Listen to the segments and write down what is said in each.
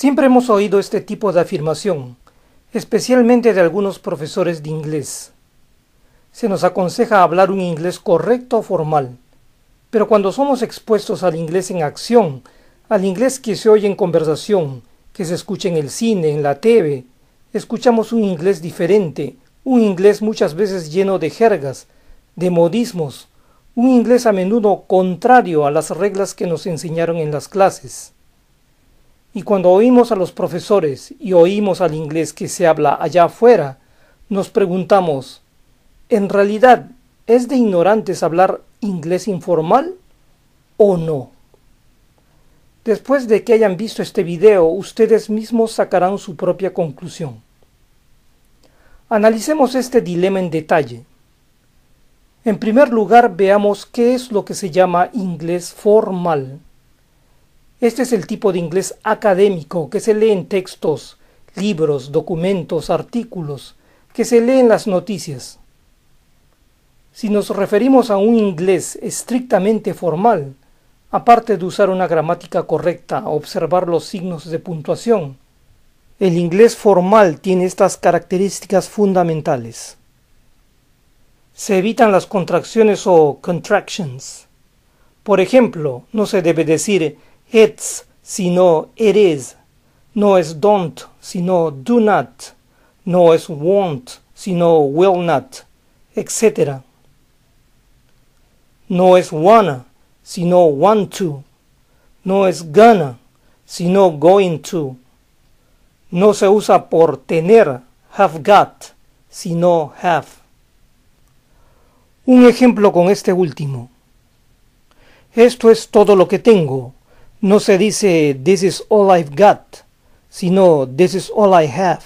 Siempre hemos oído este tipo de afirmación, especialmente de algunos profesores de inglés. Se nos aconseja hablar un inglés correcto o formal, pero cuando somos expuestos al inglés en acción, al inglés que se oye en conversación, que se escucha en el cine, en la TV, escuchamos un inglés diferente, un inglés muchas veces lleno de jergas, de modismos, un inglés a menudo contrario a las reglas que nos enseñaron en las clases. Y cuando oímos a los profesores y oímos al inglés que se habla allá afuera, nos preguntamos, ¿en realidad es de ignorantes hablar inglés informal o no? Después de que hayan visto este video, ustedes mismos sacarán su propia conclusión. Analicemos este dilema en detalle. En primer lugar, veamos qué es lo que se llama inglés formal. Este es el tipo de inglés académico que se lee en textos, libros, documentos, artículos, que se lee en las noticias. Si nos referimos a un inglés estrictamente formal, aparte de usar una gramática correcta, observar los signos de puntuación, el inglés formal tiene estas características fundamentales. Se evitan las contracciones o contractions. Por ejemplo, no se debe decir It's, sino it is. No es don't, sino do not. No es won't, sino will not, etc. No es wanna, sino want to. No es gonna, sino going to. No se usa por tener, have got, sino have. Un ejemplo con este último. Esto es todo lo que tengo. No se dice this is all I've got, sino this is all I have.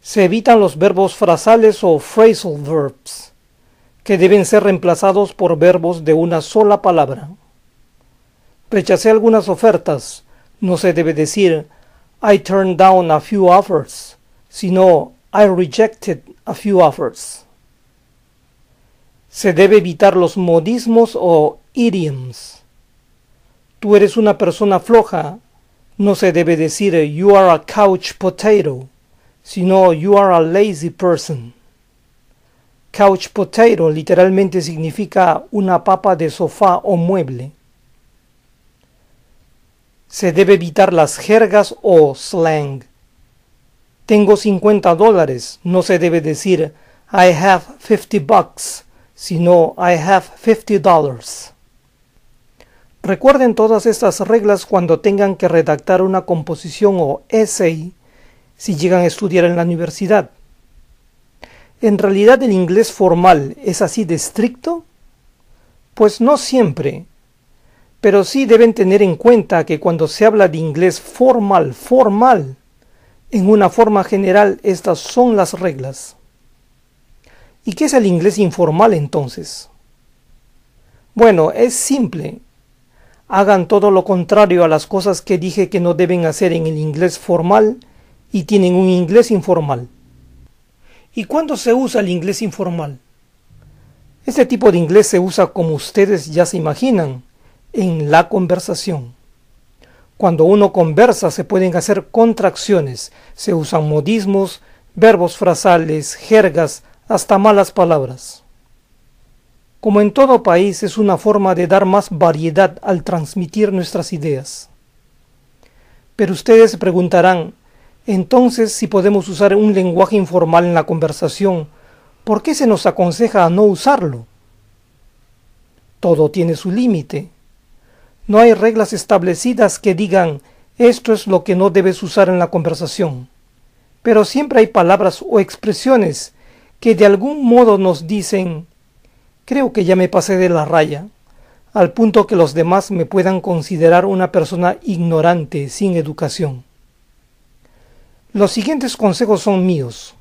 Se evitan los verbos frasales o phrasal verbs, que deben ser reemplazados por verbos de una sola palabra. Rechacé algunas ofertas. No se debe decir I turned down a few offers, sino I rejected a few offers. Se debe evitar los modismos o idioms. Tú eres una persona floja. No se debe decir eh, you are a couch potato, sino you are a lazy person. Couch potato literalmente significa una papa de sofá o mueble. Se debe evitar las jergas o slang. Tengo 50 dólares. No se debe decir I have 50 bucks, sino I have 50 dollars. Recuerden todas estas reglas cuando tengan que redactar una composición o essay si llegan a estudiar en la universidad. ¿En realidad el inglés formal es así de estricto? Pues no siempre, pero sí deben tener en cuenta que cuando se habla de inglés formal, formal, en una forma general estas son las reglas. ¿Y qué es el inglés informal entonces? Bueno, es simple hagan todo lo contrario a las cosas que dije que no deben hacer en el inglés formal y tienen un inglés informal. ¿Y cuándo se usa el inglés informal? Este tipo de inglés se usa como ustedes ya se imaginan, en la conversación. Cuando uno conversa se pueden hacer contracciones, se usan modismos, verbos frasales, jergas, hasta malas palabras. Como en todo país, es una forma de dar más variedad al transmitir nuestras ideas. Pero ustedes se preguntarán, entonces si podemos usar un lenguaje informal en la conversación, ¿por qué se nos aconseja a no usarlo? Todo tiene su límite. No hay reglas establecidas que digan esto es lo que no debes usar en la conversación. Pero siempre hay palabras o expresiones que de algún modo nos dicen Creo que ya me pasé de la raya, al punto que los demás me puedan considerar una persona ignorante, sin educación. Los siguientes consejos son míos.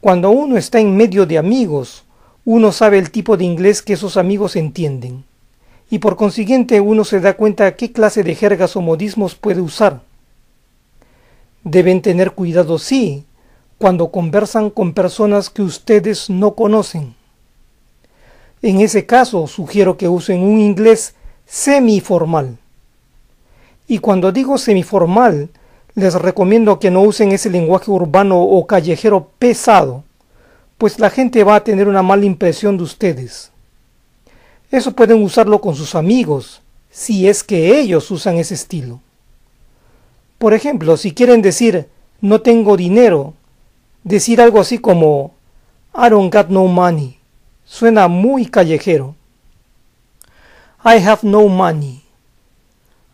Cuando uno está en medio de amigos, uno sabe el tipo de inglés que esos amigos entienden, y por consiguiente uno se da cuenta qué clase de jergas o modismos puede usar. Deben tener cuidado, sí, cuando conversan con personas que ustedes no conocen. En ese caso, sugiero que usen un inglés semiformal. Y cuando digo semiformal, les recomiendo que no usen ese lenguaje urbano o callejero pesado, pues la gente va a tener una mala impresión de ustedes. Eso pueden usarlo con sus amigos, si es que ellos usan ese estilo. Por ejemplo, si quieren decir no tengo dinero, decir algo así como I don't got no money. Suena muy callejero. I have no money.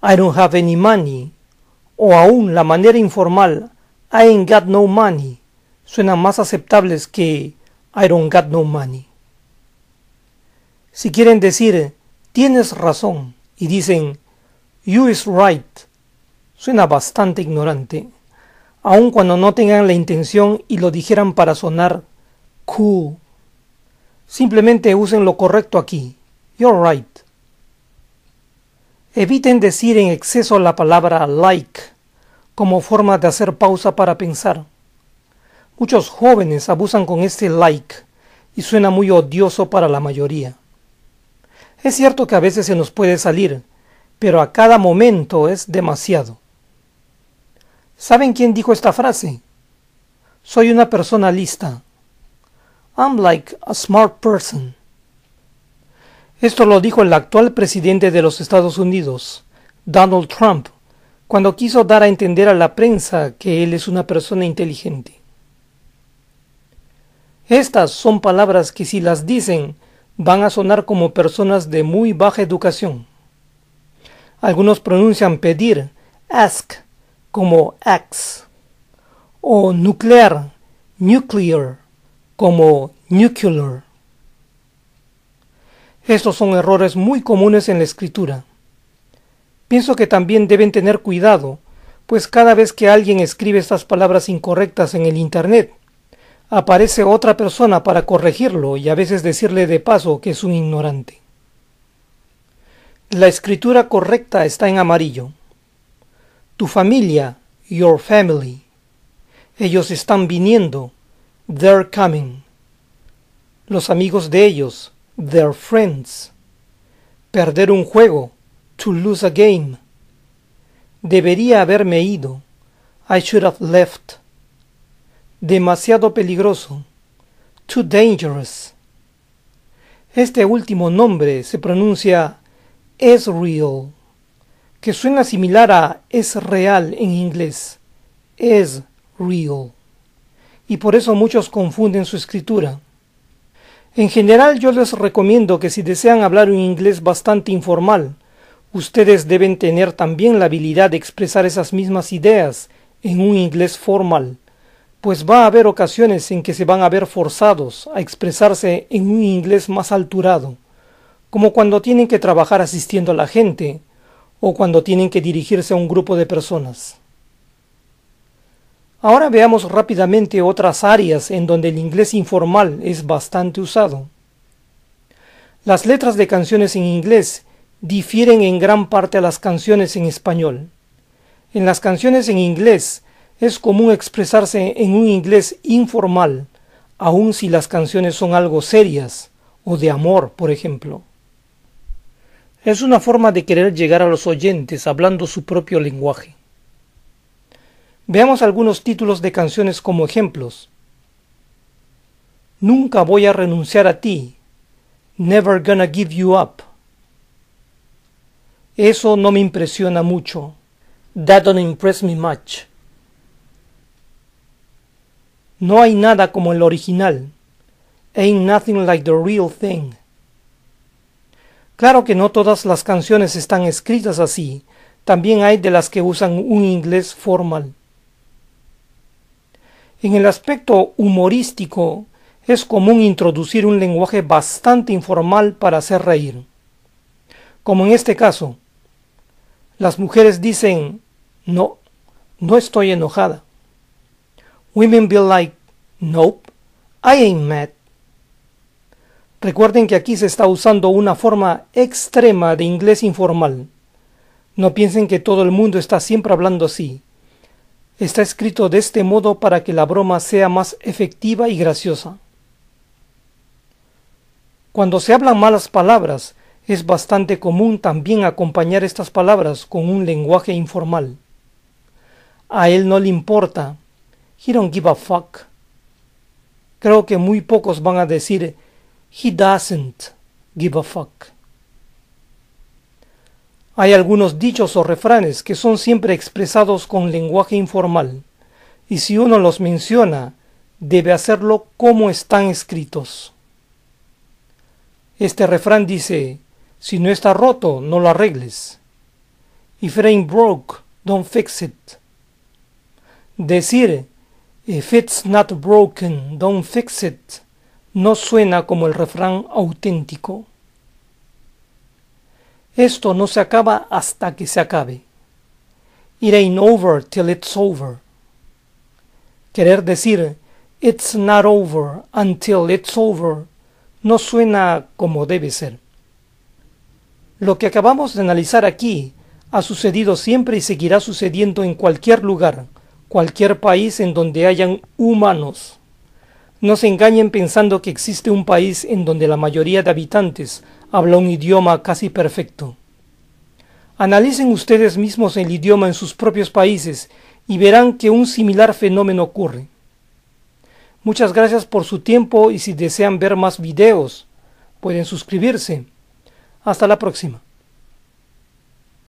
I don't have any money. O aún la manera informal, I ain't got no money, Suena más aceptables que I don't got no money. Si quieren decir tienes razón y dicen you is right, suena bastante ignorante, aun cuando no tengan la intención y lo dijeran para sonar cool Simplemente usen lo correcto aquí. You're right. Eviten decir en exceso la palabra like como forma de hacer pausa para pensar. Muchos jóvenes abusan con este like y suena muy odioso para la mayoría. Es cierto que a veces se nos puede salir, pero a cada momento es demasiado. ¿Saben quién dijo esta frase? Soy una persona lista. I'm like a smart person. Esto lo dijo el actual presidente de los Estados Unidos, Donald Trump, cuando quiso dar a entender a la prensa que él es una persona inteligente. Estas son palabras que si las dicen van a sonar como personas de muy baja educación. Algunos pronuncian pedir ask como ax o nuclear, nuclear como nuclear. Estos son errores muy comunes en la escritura. Pienso que también deben tener cuidado, pues cada vez que alguien escribe estas palabras incorrectas en el Internet, aparece otra persona para corregirlo y a veces decirle de paso que es un ignorante. La escritura correcta está en amarillo. Tu familia, your family. Ellos están viniendo, They're coming. Los amigos de ellos. Their friends. Perder un juego. To lose a game. Debería haberme ido. I should have left. Demasiado peligroso. Too dangerous. Este último nombre se pronuncia Es real. que suena similar a es real en inglés. Es real y por eso muchos confunden su escritura. En general yo les recomiendo que si desean hablar un inglés bastante informal, ustedes deben tener también la habilidad de expresar esas mismas ideas en un inglés formal, pues va a haber ocasiones en que se van a ver forzados a expresarse en un inglés más alturado, como cuando tienen que trabajar asistiendo a la gente o cuando tienen que dirigirse a un grupo de personas. Ahora veamos rápidamente otras áreas en donde el inglés informal es bastante usado. Las letras de canciones en inglés difieren en gran parte a las canciones en español. En las canciones en inglés es común expresarse en un inglés informal, aun si las canciones son algo serias o de amor, por ejemplo. Es una forma de querer llegar a los oyentes hablando su propio lenguaje. Veamos algunos títulos de canciones como ejemplos. Nunca voy a renunciar a ti. Never gonna give you up. Eso no me impresiona mucho. That don't impress me much. No hay nada como el original. Ain't nothing like the real thing. Claro que no todas las canciones están escritas así. También hay de las que usan un inglés formal. En el aspecto humorístico, es común introducir un lenguaje bastante informal para hacer reír. Como en este caso, las mujeres dicen, no, no estoy enojada. Women feel like, nope, I ain't mad. Recuerden que aquí se está usando una forma extrema de inglés informal. No piensen que todo el mundo está siempre hablando así. Está escrito de este modo para que la broma sea más efectiva y graciosa. Cuando se hablan malas palabras, es bastante común también acompañar estas palabras con un lenguaje informal. A él no le importa. He don't give a fuck. Creo que muy pocos van a decir He doesn't give a fuck. Hay algunos dichos o refranes que son siempre expresados con lenguaje informal, y si uno los menciona, debe hacerlo como están escritos. Este refrán dice, si no está roto, no lo arregles. If it broke, don't fix it. Decir, if it's not broken, don't fix it, no suena como el refrán auténtico. Esto no se acaba hasta que se acabe. It ain't over till it's over. Querer decir it's not over until it's over no suena como debe ser. Lo que acabamos de analizar aquí ha sucedido siempre y seguirá sucediendo en cualquier lugar, cualquier país en donde hayan humanos. No se engañen pensando que existe un país en donde la mayoría de habitantes habla un idioma casi perfecto. Analicen ustedes mismos el idioma en sus propios países y verán que un similar fenómeno ocurre. Muchas gracias por su tiempo y si desean ver más videos, pueden suscribirse. Hasta la próxima.